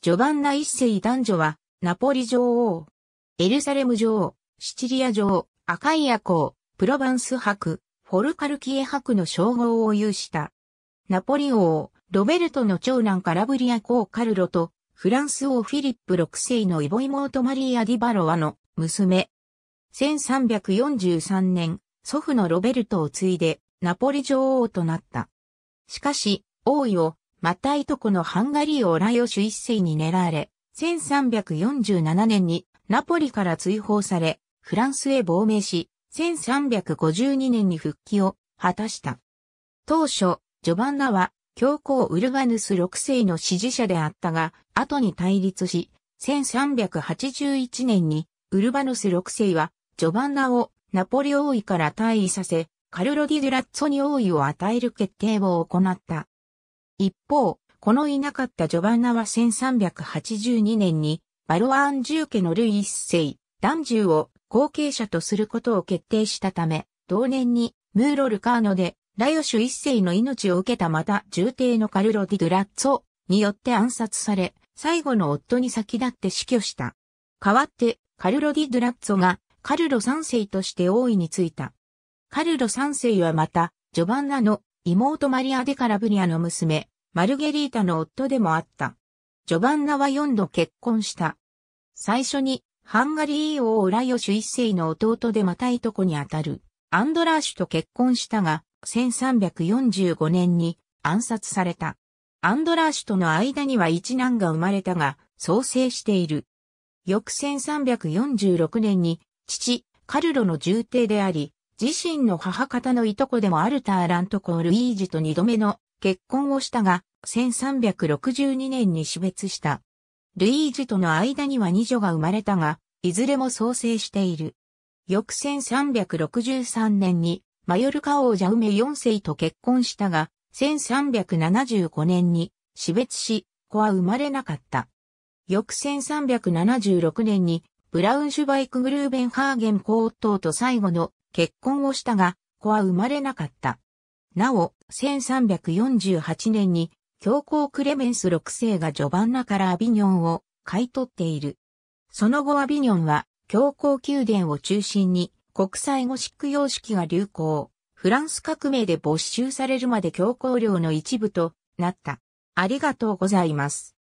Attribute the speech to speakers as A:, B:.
A: ジョバンナ一世男女は、ナポリ女王、エルサレム女王、シチリア女王、アカイア公、プロバンス伯、フォルカルキエ伯の称号を有した。ナポリ王、ロベルトの長男カラブリア公カルロと、フランス王フィリップ六世のイボ妹マリーア・ディバロワの娘。1343年、祖父のロベルトを継いで、ナポリ女王となった。しかし、王位をまたいとこのハンガリー・オライオシュ一世に狙われ、1347年にナポリから追放され、フランスへ亡命し、1352年に復帰を果たした。当初、ジョバンナは教皇ウルガヌス6世の支持者であったが、後に対立し、1381年にウルバヌス6世はジョバンナをナポリ王位から退位させ、カルロディ・デュラッツォに王位を与える決定を行った。一方、このいなかったジョバンナは1382年にバロアンジュ家のルイ一世、ダンジュを後継者とすることを決定したため、同年にムーロ・ルカーノでラヨシュ一世の命を受けたまた重帝のカルロ・ディ・ドゥラッツォによって暗殺され、最後の夫に先立って死去した。代わってカルロ・ディ・ドゥラッツォがカルロ三世として王位についた。カルロ三世はまた、ジョバンナの妹マリア・デ・カラブリアの娘、マルゲリータの夫でもあった。ジョバンナは4度結婚した。最初に、ハンガリー王オラヨシュ一世の弟でまたいとこにあたる、アンドラーシュと結婚したが、1345年に暗殺された。アンドラーシュとの間には一男が生まれたが、創生している。翌1346年に、父、カルロの重帝であり、自身の母方のいとこでもあるターラントコ・ルイージと二度目の結婚をしたが、1362年に死別した。ルイージとの間には二女が生まれたが、いずれも創生している。翌1363年に、マヨルカ王ウメ四世と結婚したが、1375年に死別し、子は生まれなかった。翌1376年に、ブラウンシュバイク・グルーベンハーゲン皇夫と最後の結婚をしたが、子は生まれなかった。なお、1348年に、教皇クレメンス6世がジョバンナからアビニョンを買い取っている。その後アビニョンは、教皇宮殿を中心に、国際語シック様式が流行。フランス革命で没収されるまで教皇領の一部となった。ありがとうございます。